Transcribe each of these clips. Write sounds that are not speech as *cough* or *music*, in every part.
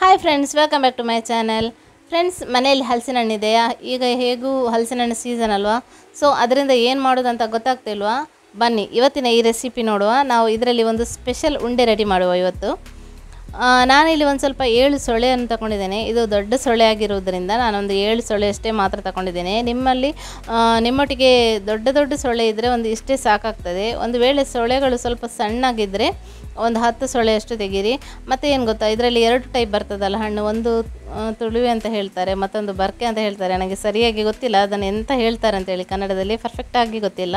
hi friends welcome back to my channel friends ಮನೆಯಲ್ಲಿ ಹಲಸಿನ ಹಣ್ಣಿದೆಯಾ ಈಗ ಹೇಗೂ ಹಲಸಿನ ಹಣ್ಣು ಸೀಸನ್ ಅಲ್ವಾ ಸೊ ಅದರಿಂದ ಏನು ಮಾಡೋದು ಅಂತ ಗೊತ್ತಾಗ್ತಿಲ್ವಾ ಬನ್ನಿ ಇವತ್ತಿನ ಈ ರೆಸಿಪಿ ನೋಡುವ ನಾವು ಇದರಲ್ಲಿ ಒಂದು ಸ್ಪೆಷಲ್ ಉಂಡೆ ರೆಡಿ ಮಾಡುವ ಇವತ್ತು ನಾನಿಲ್ಲಿ ಒಂದು ಸ್ವಲ್ಪ ಏಳು ಸೊಳ್ಳೆಯನ್ನು ತಗೊಂಡಿದ್ದೇನೆ ಇದು ದೊಡ್ಡ ಸೊಳ್ಳೆ ಆಗಿರುವುದರಿಂದ ನಾನೊಂದು ಏಳು ಸೊಳ್ಳೆ ಅಷ್ಟೇ ಮಾತ್ರ ತಗೊಂಡಿದ್ದೇನೆ ನಿಮ್ಮಲ್ಲಿ ನಿಮ್ಮೊಟ್ಟಿಗೆ ದೊಡ್ಡ ದೊಡ್ಡ ಸೊಳ್ಳೆ ಇದ್ದರೆ ಒಂದು ಇಷ್ಟೇ ಸಾಕಾಗ್ತದೆ ಒಂದು ವೇಳೆ ಸೊಳ್ಳೆಗಳು ಸ್ವಲ್ಪ ಸಣ್ಣಾಗಿದ್ದರೆ ಒಂದು ಹತ್ತು ಸೊಳೆಯಷ್ಟು ತೆಗೀರಿ ಮತ್ತು ಏನು ಗೊತ್ತಾ ಇದರಲ್ಲಿ ಎರಡು ಟೈಪ್ ಬರ್ತದಲ್ಲ ಹಣ್ಣು ಒಂದು ತುಳುವೆ ಅಂತ ಹೇಳ್ತಾರೆ ಮತ್ತೊಂದು ಬರ್ಕೆ ಅಂತ ಹೇಳ್ತಾರೆ ನನಗೆ ಸರಿಯಾಗಿ ಗೊತ್ತಿಲ್ಲ ಅದನ್ನು ಎಂತ ಹೇಳ್ತಾರೆ ಅಂತೇಳಿ ಕನ್ನಡದಲ್ಲಿ ಪರ್ಫೆಕ್ಟಾಗಿ ಗೊತ್ತಿಲ್ಲ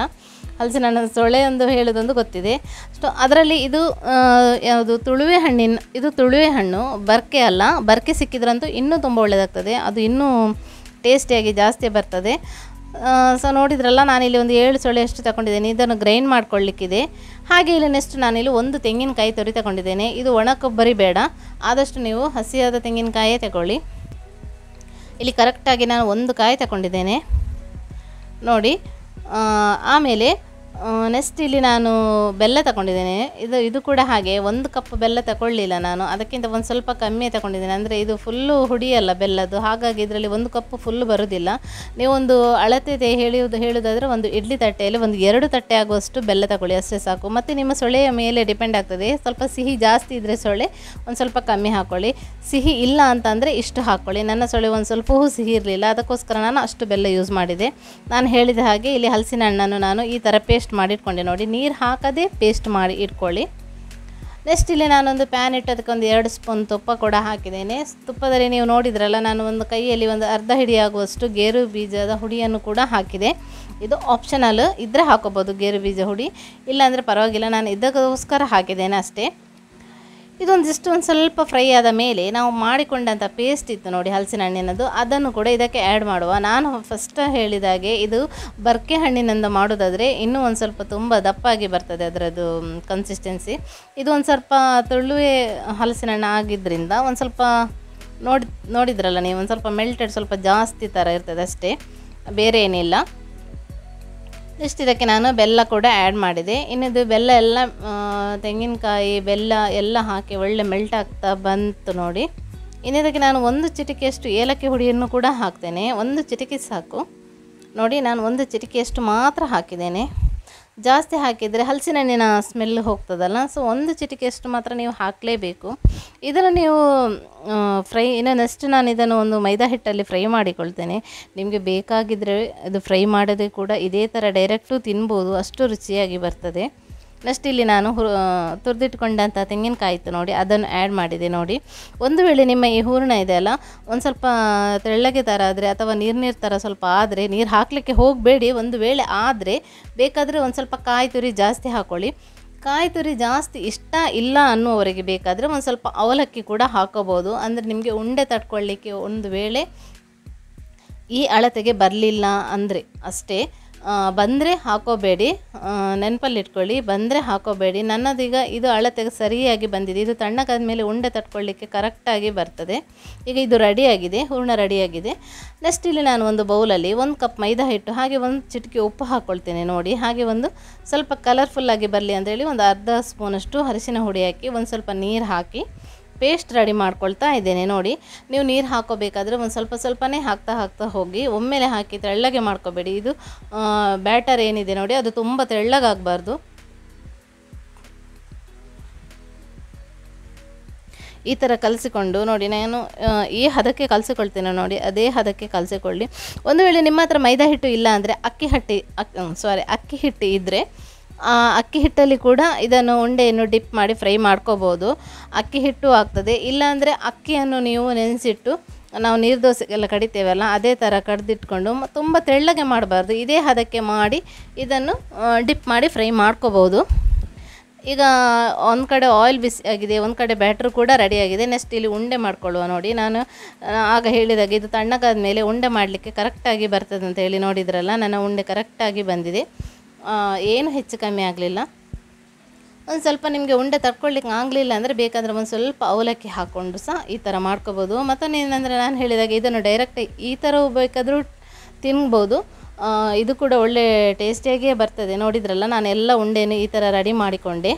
ಹಲಸಿನ ನನ್ನ ಸೊಳೆ ಎಂದು ಹೇಳೋದೊಂದು ಗೊತ್ತಿದೆ ಸೊ ಅದರಲ್ಲಿ ಇದು ಯಾವುದು ತುಳುವೆ ಹಣ್ಣಿನ ಇದು ತುಳುವೆ ಹಣ್ಣು ಬರ್ಕೆ ಅಲ್ಲ ಬರ್ಕೆ ಸಿಕ್ಕಿದ್ರಂತೂ ಇನ್ನೂ ತುಂಬ ಒಳ್ಳೆಯದಾಗ್ತದೆ ಅದು ಇನ್ನೂ ಟೇಸ್ಟಿಯಾಗಿ ಜಾಸ್ತಿ ಬರ್ತದೆ ಸೊ ನೋಡಿದ್ರಲ್ಲ ನಾನಿಲ್ಲಿ ಒಂದು ಏಳು ಸೊಳ್ಳೆ ಅಷ್ಟು ತಗೊಂಡಿದ್ದೇನೆ ಇದನ್ನು ಗ್ರೈಂಡ್ ಮಾಡ್ಕೊಳ್ಳಿಕ್ಕಿದೆ ಹಾಗೆ ಇಲ್ಲಿ ನೆಕ್ಸ್ಟ್ ನಾನಿಲ್ಲಿ ಒಂದು ತೆಂಗಿನಕಾಯಿ ತೊರಿ ತಗೊಂಡಿದ್ದೇನೆ ಇದು ಒಣ ಕೊಬ್ಬರಿ ಬೇಡ ಆದಷ್ಟು ನೀವು ಹಸಿಯಾದ ತೆಂಗಿನಕಾಯೇ ತಗೊಳ್ಳಿ ಇಲ್ಲಿ ಕರೆಕ್ಟಾಗಿ ನಾನು ಒಂದು ಕಾಯಿ ತಗೊಂಡಿದ್ದೇನೆ ನೋಡಿ ಆಮೇಲೆ ನೆಕ್ಸ್ಟ್ ಇಲ್ಲಿ ನಾನು ಬೆಲ್ಲ ತಗೊಂಡಿದ್ದೇನೆ ಇದು ಇದು ಕೂಡ ಹಾಗೆ ಒಂದು ಕಪ್ ಬೆಲ್ಲ ತಗೊಳ್ಳಿಲ್ಲ ನಾನು ಅದಕ್ಕಿಂತ ಒಂದು ಸ್ವಲ್ಪ ಕಮ್ಮಿ ತಗೊಂಡಿದ್ದೇನೆ ಅಂದರೆ ಇದು ಫುಲ್ಲು ಹುಡಿಯಲ್ಲ ಬೆಲ್ಲದು ಹಾಗಾಗಿ ಇದರಲ್ಲಿ ಒಂದು ಕಪ್ ಫುಲ್ಲು ಬರೋದಿಲ್ಲ ನೀವೊಂದು ಅಳತೆ ಹೇಳುವುದು ಹೇಳುವುದಾದರೆ ಒಂದು ಇಡ್ಲಿ ತಟ್ಟೆಯಲ್ಲಿ ಒಂದು ಎರಡು ತಟ್ಟೆ ಆಗುವಷ್ಟು ಬೆಲ್ಲ ತಗೊಳ್ಳಿ ಅಷ್ಟೇ ಸಾಕು ಮತ್ತು ನಿಮ್ಮ ಸೊಳೆಯ ಮೇಲೆ ಡಿಪೆಂಡ್ ಆಗ್ತದೆ ಸ್ವಲ್ಪ ಸಿಹಿ ಜಾಸ್ತಿ ಇದ್ದರೆ ಸೊಳೆ ಒಂದು ಸ್ವಲ್ಪ ಕಮ್ಮಿ ಹಾಕ್ಕೊಳ್ಳಿ ಸಿಹಿ ಇಲ್ಲ ಅಂತಂದರೆ ಇಷ್ಟು ಹಾಕ್ಕೊಳ್ಳಿ ನನ್ನ ಸೊಳೆ ಒಂದು ಸ್ವಲ್ಪವೂ ಸಿಹಿ ಇರಲಿಲ್ಲ ಅದಕ್ಕೋಸ್ಕರ ನಾನು ಅಷ್ಟು ಬೆಲ್ಲ ಯೂಸ್ ಮಾಡಿದೆ ನಾನು ಹೇಳಿದ ಹಾಗೆ ಇಲ್ಲಿ ಹಲಸಿನ ಹಣ್ಣನ್ನು ನಾನು ಈ ಥರ ಪೇಸ್ಟ್ ಮಾಡಿಟ್ಕೊಂಡೆ ನೋಡಿ ನೀರು ಹಾಕದೇ ಪೇಸ್ಟ್ ಮಾಡಿ ಇಟ್ಕೊಳ್ಳಿ ನೆಕ್ಸ್ಟ್ ಇಲ್ಲಿ ನಾನೊಂದು ಪ್ಯಾನ್ ಇಟ್ಟೋದಕ್ಕೆ ಒಂದು ಎರಡು ಸ್ಪೂನ್ ತುಪ್ಪ ಕೂಡ ಹಾಕಿದ್ದೇನೆ ತುಪ್ಪದಲ್ಲಿ ನೀವು ನೋಡಿದ್ರಲ್ಲ ನಾನು ಒಂದು ಕೈಯಲ್ಲಿ ಒಂದು ಅರ್ಧ ಹಿಡಿಯಾಗುವಷ್ಟು ಗೇರು ಬೀಜದ ಹುಡಿಯನ್ನು ಕೂಡ ಹಾಕಿದೆ ಇದು ಆಪ್ಷನಲ್ ಇದ್ದರೆ ಹಾಕೋಬೋದು ಗೇರು ಬೀಜ ಹುಡಿ ಇಲ್ಲಾಂದರೆ ಪರವಾಗಿಲ್ಲ ನಾನು ಇದ್ದಕ್ಕೋಸ್ಕರ ಹಾಕಿದ್ದೇನೆ ಅಷ್ಟೇ ಇದೊಂದಿಷ್ಟು ಒಂದು ಸ್ವಲ್ಪ ಫ್ರೈ ಆದ ಮೇಲೆ ನಾವು ಮಾಡಿಕೊಂಡಂಥ ಪೇಸ್ಟ್ ಇತ್ತು ನೋಡಿ ಹಲಸಿನ ಹಣ್ಣಿನದು ಅದನ್ನು ಕೂಡ ಇದಕ್ಕೆ ಆ್ಯಡ್ ಮಾಡುವ ನಾನು ಫಸ್ಟ್ ಹೇಳಿದಾಗೆ ಇದು ಬರ್ಕೆ ಹಣ್ಣಿನಿಂದ ಮಾಡೋದಾದರೆ ಇನ್ನೂ ಒಂದು ಸ್ವಲ್ಪ ತುಂಬ ದಪ್ಪಾಗಿ ಬರ್ತದೆ ಅದರದ್ದು ಕನ್ಸಿಸ್ಟೆನ್ಸಿ ಇದು ಒಂದು ಸ್ವಲ್ಪ ತುಳುವೆ ಹಲಸಿನ ಹಣ್ಣು ಆಗಿದ್ದರಿಂದ ಒಂದು ಸ್ವಲ್ಪ ನೋಡಿ ನೋಡಿದ್ರಲ್ಲ ನೀವು ಒಂದು ಸ್ವಲ್ಪ ಮೆಲ್ಟೆಡ್ ಸ್ವಲ್ಪ ಜಾಸ್ತಿ ಥರ ಇರ್ತದೆ ಅಷ್ಟೇ ಬೇರೆ ಏನಿಲ್ಲ ಇಷ್ಟು ಇದಕ್ಕೆ ನಾನು ಬೆಲ್ಲ ಕೂಡ ಆ್ಯಡ್ ಮಾಡಿದೆ ಇನ್ನಿದು ಬೆಲ್ಲ ಎಲ್ಲ ತೆಂಗಿನಕಾಯಿ ಬೆಲ್ಲ ಎಲ್ಲ ಹಾಕಿ ಒಳ್ಳೆ ಮೆಲ್ಟ್ ಆಗ್ತಾ ಬಂತು ನೋಡಿ ಇನ್ನಿದಕ್ಕೆ ನಾನು ಒಂದು ಚಿಟಿಕೆಯಷ್ಟು ಏಲಕ್ಕಿ ಹುಡಿಯನ್ನು ಕೂಡ ಹಾಕ್ತೇನೆ ಒಂದು ಚಿಟಿಕೆ ಸಾಕು ನೋಡಿ ನಾನು ಒಂದು ಚಿಟಿಕೆಯಷ್ಟು ಮಾತ್ರ ಹಾಕಿದ್ದೇನೆ ಜಾಸ್ತಿ ಹಾಕಿದರೆ ಹಣ್ಣಿನ ಸ್ಮೆಲ್ ಹೋಗ್ತದಲ್ಲ ಸೊ ಒಂದು ಚಿಟಿಕೆಯಷ್ಟು ಮಾತ್ರ ನೀವು ಹಾಕಲೇಬೇಕು ಇದನ್ನು ನೀವು ಫ್ರೈ ಇನ್ನು ನೆಕ್ಸ್ಟ್ ನಾನು ಇದನ್ನು ಒಂದು ಮೈದಾ ಹಿಟ್ಟಲ್ಲಿ ಫ್ರೈ ಮಾಡಿಕೊಳ್ತೇನೆ ನಿಮಗೆ ಬೇಕಾಗಿದ್ದರೆ ಅದು ಫ್ರೈ ಮಾಡೋದೇ ಕೂಡ ಇದೇ ಥರ ಡೈರೆಕ್ಟು ತಿನ್ಬೋದು ಅಷ್ಟು ರುಚಿಯಾಗಿ ಬರ್ತದೆ ನೆಕ್ಸ್ಟ್ ಇಲ್ಲಿ ನಾನು ತುರಿದಿಟ್ಕೊಂಡಂಥ ತೆಂಗಿನಕಾಯಿ ಇತ್ತು ನೋಡಿ ಅದನ್ನು ಆ್ಯಡ್ ಮಾಡಿದೆ ನೋಡಿ ಒಂದು ವೇಳೆ ನಿಮ್ಮ ಈ ಹೂರಣ ಅಲ್ಲ ಒಂದು ಸ್ವಲ್ಪ ತೆಳ್ಳಗೆ ಥರ ಆದರೆ ಅಥವಾ ನೀರು ನೀರು ಥರ ಸ್ವಲ್ಪ ಆದರೆ ನೀರು ಹಾಕಲಿಕ್ಕೆ ಹೋಗಬೇಡಿ ಒಂದು ವೇಳೆ ಆದರೆ ಬೇಕಾದರೆ ಒಂದು ಸ್ವಲ್ಪ ಕಾಯಿ ತುರಿ ಜಾಸ್ತಿ ಹಾಕ್ಕೊಳ್ಳಿ ಕಾಯಿ ತುರಿ ಜಾಸ್ತಿ ಇಷ್ಟ ಇಲ್ಲ ಅನ್ನೋವರೆಗೆ ಬೇಕಾದರೆ ಒಂದು ಸ್ವಲ್ಪ ಅವಲಕ್ಕಿ ಕೂಡ ಹಾಕೋಬೋದು ಅಂದರೆ ನಿಮಗೆ ಉಂಡೆ ತಟ್ಕೊಳ್ಳಿಕ್ಕೆ ಒಂದು ವೇಳೆ ಈ ಅಳತೆಗೆ ಬರಲಿಲ್ಲ ಅಂದರೆ ಅಷ್ಟೇ ಬಂದರೆ ಹಾಕೋಬೇಡಿ ನೆನಪಲ್ಲಿ ಇಟ್ಕೊಳ್ಳಿ ಬಂದರೆ ಹಾಕೋಬೇಡಿ ನನ್ನದೀಗ ಇದು ಅಳತೆಗೆ ಸರಿಯಾಗಿ ಬಂದಿದೆ ಇದು ತಣ್ಣಗಾದ ಮೇಲೆ ಉಂಡೆ ತಟ್ಕೊಳ್ಳಿಕ್ಕೆ ಕರೆಕ್ಟಾಗಿ ಬರ್ತದೆ ಈಗ ಇದು ರೆಡಿಯಾಗಿದೆ ಹೂರ್ಣ ರೆಡಿಯಾಗಿದೆ ನೆಕ್ಸ್ಟ್ ಇಲ್ಲಿ ನಾನು ಒಂದು ಬೌಲಲ್ಲಿ ಒಂದು ಕಪ್ ಮೈದಾ ಹಿಟ್ಟು ಹಾಗೆ ಒಂದು ಚಿಟಿಕೆ ಉಪ್ಪು ಹಾಕ್ಕೊಳ್ತೇನೆ ನೋಡಿ ಹಾಗೆ ಒಂದು ಸ್ವಲ್ಪ ಕಲರ್ಫುಲ್ಲಾಗಿ ಬರಲಿ ಅಂತೇಳಿ ಒಂದು ಅರ್ಧ ಸ್ಪೂನಷ್ಟು ಅರಿಶಿನ ಹುಡಿ ಹಾಕಿ ಒಂದು ಸ್ವಲ್ಪ ನೀರು ಹಾಕಿ ಪೇಸ್ಟ್ ರೆಡಿ ಮಾಡ್ಕೊಳ್ತಾ ಇದ್ದೇನೆ ನೋಡಿ ನೀವು ನೀರು ಹಾಕೋಬೇಕಾದ್ರೆ ಒಂದು ಸ್ವಲ್ಪ ಸ್ವಲ್ಪನೇ ಹಾಕ್ತಾ ಹಾಕ್ತಾ ಹೋಗಿ ಒಮ್ಮೆಲೆ ಹಾಕಿ ತೆಳ್ಳಗೆ ಮಾಡ್ಕೋಬೇಡಿ ಇದು ಬ್ಯಾಟರ್ ಏನಿದೆ ನೋಡಿ ಅದು ತುಂಬ ತೆಳ್ಳಗಾಗಬಾರ್ದು ಈ ಥರ ಕಲಸಿಕೊಂಡು ನೋಡಿ ನಾನು ಈ ಹದಕ್ಕೆ ಕಲಿಸಿಕೊಳ್ತೇನೆ ನೋಡಿ ಅದೇ ಹದಕ್ಕೆ ಕಲಸಿಕೊಳ್ಳಿ ಒಂದು ವೇಳೆ ನಿಮ್ಮ ಹತ್ರ ಮೈದಾ ಹಿಟ್ಟು ಇಲ್ಲ ಅಂದರೆ ಅಕ್ಕಿ ಹಟ್ಟಿ ಸಾರಿ ಅಕ್ಕಿ ಹಿಟ್ಟು ಇದ್ದರೆ ಅಕ್ಕಿ ಹಿಟ್ಟಲ್ಲಿ ಕೂಡ ಇದನ್ನು ಉಂಡೆಯನ್ನು ಡಿಪ್ ಮಾಡಿ ಫ್ರೈ ಮಾಡ್ಕೋಬೋದು ಅಕ್ಕಿ ಹಿಟ್ಟು ಆಗ್ತದೆ ಇಲ್ಲಾಂದರೆ ಅಕ್ಕಿಯನ್ನು ನೀವು ನೆನೆಸಿಟ್ಟು ನಾವು ನೀರು ದೋಸೆಗೆಲ್ಲ ಕಡಿತೇವಲ್ಲ ಅದೇ ಥರ ಕಡ್ದಿಟ್ಕೊಂಡು ತುಂಬ ತೆಳ್ಳಗೆ ಮಾಡಬಾರ್ದು ಇದೇ ಹದಕ್ಕೆ ಮಾಡಿ ಇದನ್ನು ಡಿಪ್ ಮಾಡಿ ಫ್ರೈ ಮಾಡ್ಕೋಬೋದು ಈಗ ಒಂದು ಕಡೆ ಆಯಿಲ್ ಬಿಸಿ ಆಗಿದೆ ಒಂದು ಕಡೆ ಬ್ಯಾಟ್ರು ಕೂಡ ರೆಡಿಯಾಗಿದೆ ನೆಕ್ಸ್ಟ್ ಇಲ್ಲಿ ಉಂಡೆ ಮಾಡ್ಕೊಳ್ಳುವ ನೋಡಿ ನಾನು ಆಗ ಹೇಳಿದಾಗ ಇದು ತಣ್ಣಗಾದ ಮೇಲೆ ಉಂಡೆ ಮಾಡಲಿಕ್ಕೆ ಕರೆಕ್ಟಾಗಿ ಬರ್ತದೆ ಅಂತ ಹೇಳಿ ನೋಡಿದ್ರಲ್ಲ ನನ್ನ ಉಂಡೆ ಕರೆಕ್ಟಾಗಿ ಬಂದಿದೆ ಏನು ಹೆಚ್ಚು ಕಮ್ಮಿ ಆಗಲಿಲ್ಲ ಒಂದು ಸ್ವಲ್ಪ ನಿಮಗೆ ಉಂಡೆ ತಡ್ಕೊಳ್ಳಿಕ್ಕೆ ಆಗಲಿಲ್ಲ ಅಂದರೆ ಬೇಕಾದರೆ ಒಂದು ಸ್ವಲ್ಪ ಅವಲಕ್ಕಿ ಹಾಕ್ಕೊಂಡು ಸಹ ಈ ಥರ ಮಾಡ್ಕೋಬೋದು ಏನಂದರೆ ನಾನು ಹೇಳಿದಾಗ ಇದನ್ನು ಡೈರೆಕ್ಟ್ ಈ ಥರ ಬೇಕಾದರೂ ತಿನ್ಬೋದು ಇದು ಕೂಡ ಒಳ್ಳೆ ಟೇಸ್ಟಿಯಾಗಿಯೇ ಬರ್ತದೆ ನೋಡಿದ್ರಲ್ಲ ನಾನು ಎಲ್ಲ ಉಂಡೆನೂ ಈ ಥರ ರೆಡಿ ಮಾಡಿಕೊಂಡೆ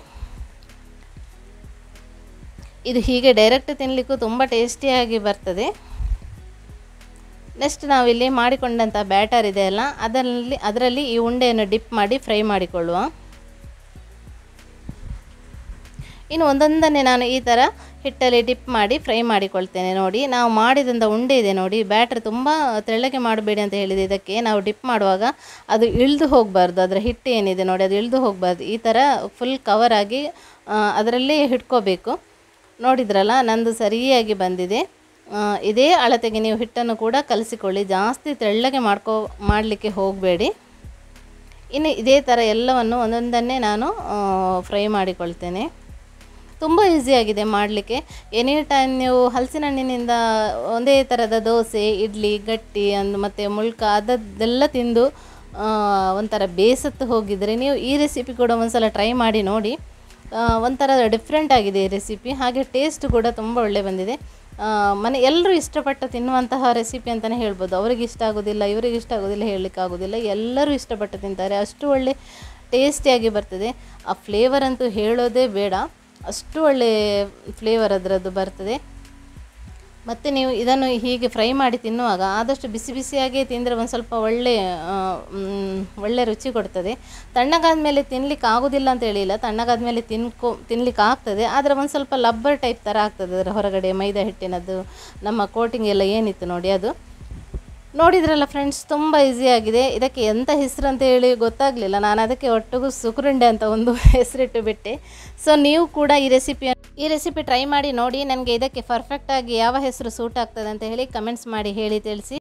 ಇದು ಹೀಗೆ ಡೈರೆಕ್ಟ್ ತಿನ್ನಲಿಕ್ಕೂ ತುಂಬ ಟೇಸ್ಟಿಯಾಗಿ ಬರ್ತದೆ ನೆಕ್ಸ್ಟ್ ನಾವಿಲ್ಲಿ ಮಾಡಿಕೊಂಡಂಥ ಬ್ಯಾಟರ್ ಇದೆಯಲ್ಲ ಅದರಲ್ಲಿ ಅದರಲ್ಲಿ ಈ ಉಂಡೆಯನ್ನು ಡಿಪ್ ಮಾಡಿ ಫ್ರೈ ಮಾಡಿಕೊಳ್ಳುವ ಇನ್ನು ಒಂದೊಂದನ್ನೇ ನಾನು ಈ ಥರ ಹಿಟ್ಟಲ್ಲಿ ಡಿಪ್ ಮಾಡಿ ಫ್ರೈ ಮಾಡಿಕೊಳ್ತೇನೆ ನೋಡಿ ನಾವು ಮಾಡಿದಂಥ ಉಂಡೆ ಇದೆ ನೋಡಿ ಬ್ಯಾಟ್ರ್ ತುಂಬ ತೆಳ್ಳಗೆ ಮಾಡಬೇಡಿ ಅಂತ ಹೇಳಿದೆ ಇದಕ್ಕೆ ನಾವು ಡಿಪ್ ಮಾಡುವಾಗ ಅದು ಇಳಿದು ಹೋಗಬಾರ್ದು ಅದರ ಹಿಟ್ಟು ಏನಿದೆ ನೋಡಿ ಅದು ಇಳಿದು ಹೋಗಬಾರ್ದು ಈ ಥರ ಫುಲ್ ಕವರ್ ಆಗಿ ಅದರಲ್ಲೇ ಹಿಡ್ಕೋಬೇಕು ನೋಡಿದ್ರಲ್ಲ ನಂದು ಸರಿಯಾಗಿ ಬಂದಿದೆ ಇದೇ ಅಳತೆಗೆ ನೀವು ಹಿಟ್ಟನ್ನು ಕೂಡ ಕಲಿಸಿಕೊಳ್ಳಿ ಜಾಸ್ತಿ ತೆಳ್ಳಗೆ ಮಾಡ್ಕೋ ಮಾಡಲಿಕ್ಕೆ ಹೋಗಬೇಡಿ ಇನ್ನು ಇದೇ ಥರ ಎಲ್ಲವನ್ನು ಒಂದೊಂದನ್ನೇ ನಾನು ಫ್ರೈ ಮಾಡಿಕೊಳ್ತೇನೆ ತುಂಬ ಈಸಿಯಾಗಿದೆ ಮಾಡಲಿಕ್ಕೆ ಎನಿ ಟೈಮ್ ನೀವು ಹಲಸಿನ ಹಣ್ಣಿನಿಂದ ಒಂದೇ ಥರದ ದೋಸೆ ಇಡ್ಲಿ ಗಟ್ಟಿ ಅಂದು ಮತ್ತು ಮುಳ್ಕ ಅದದ್ದೆಲ್ಲ ತಿಂದು ಒಂಥರ ಬೇಸತ್ತು ಹೋಗಿದರೆ ನೀವು ಈ ರೆಸಿಪಿ ಕೂಡ ಒಂದು ಸಲ ಟ್ರೈ ಮಾಡಿ ನೋಡಿ ಒಂಥರ ಡಿಫ್ರೆಂಟ್ ಆಗಿದೆ ಈ ರೆಸಿಪಿ ಹಾಗೆ ಟೇಸ್ಟ್ ಕೂಡ ತುಂಬ ಒಳ್ಳೆ ಬಂದಿದೆ ಮನೆ ಎಲ್ಲರೂ ಇಷ್ಟಪಟ್ಟು ತಿನ್ನುವಂತಹ ರೆಸಿಪಿ ಅಂತಲೇ ಹೇಳ್ಬೋದು ಅವ್ರಿಗೆ ಇಷ್ಟ ಆಗೋದಿಲ್ಲ ಇವ್ರಿಗೆ ಇಷ್ಟ ಆಗೋದಿಲ್ಲ ಆಗೋದಿಲ್ಲ ಎಲ್ಲರೂ ಇಷ್ಟಪಟ್ಟು ತಿಂತಾರೆ ಅಷ್ಟು ಒಳ್ಳೆ ಟೇಸ್ಟಿಯಾಗಿ ಬರ್ತದೆ ಆ ಫ್ಲೇವರ್ ಅಂತೂ ಹೇಳೋದೇ ಬೇಡ ಅಷ್ಟು ಒಳ್ಳೆ ಫ್ಲೇವರ್ ಅದರದ್ದು ಬರ್ತದೆ ಮತ್ತು ನೀವು ಇದನ್ನು ಹೀಗೆ ಫ್ರೈ ಮಾಡಿ ತಿನ್ನುವಾಗ ಆದಷ್ಟು ಬಿಸಿ ಬಿಸಿಯಾಗೇ ತಿಂದರೆ ಒಂದು ಸ್ವಲ್ಪ ಒಳ್ಳೆಯ ಒಳ್ಳೆ ರುಚಿ ಕೊಡ್ತದೆ ತಣ್ಣಗಾದ ಮೇಲೆ ತಿನ್ಲಿಕ್ಕೆ ಆಗೋದಿಲ್ಲ ಅಂತ ಹೇಳಿಲ್ಲ ತಣ್ಣಗಾದ ಮೇಲೆ ತಿನ್ಕೊ ತಿನ್ಲಿಕ್ಕೆ ಆಗ್ತದೆ ಆದರೆ ಒಂದು ಸ್ವಲ್ಪ ಲಬ್ಬರ್ ಟೈಪ್ ಥರ ಆಗ್ತದೆ ಅದರ ಹೊರಗಡೆ ಮೈದಾ ಹಿಟ್ಟಿನದ್ದು ನಮ್ಮ ಕೋಟಿಂಗ್ ಎಲ್ಲ ಏನಿತ್ತು ನೋಡಿ ಅದು ನೋಡಿದ್ರಲ್ಲ ಫ್ರೆಂಡ್ಸ್ ತುಂಬ ಈಸಿಯಾಗಿದೆ ಇದಕ್ಕೆ ಎಂಥ ಹೆಸರು ಅಂತ ಹೇಳಿ ಗೊತ್ತಾಗಲಿಲ್ಲ ನಾನು ಅದಕ್ಕೆ ಒಟ್ಟಿಗೂ ಸುಕುರುಂಡೆ ಅಂತ ಒಂದು *laughs* ಹೆಸರಿಟ್ಟು ಬಿಟ್ಟೆ ಸೊ ನೀವು ಕೂಡ ಈ ರೆಸಿಪಿಯನ್ನು ಈ ರೆಸಿಪಿ ಟ್ರೈ ಮಾಡಿ ನೋಡಿ ನನಗೆ ಇದಕ್ಕೆ ಪರ್ಫೆಕ್ಟಾಗಿ ಯಾವ ಹೆಸರು ಸೂಟ್ ಆಗ್ತದೆ ಅಂತ ಹೇಳಿ ಕಮೆಂಟ್ಸ್ ಮಾಡಿ ಹೇಳಿ ತಿಳಿಸಿ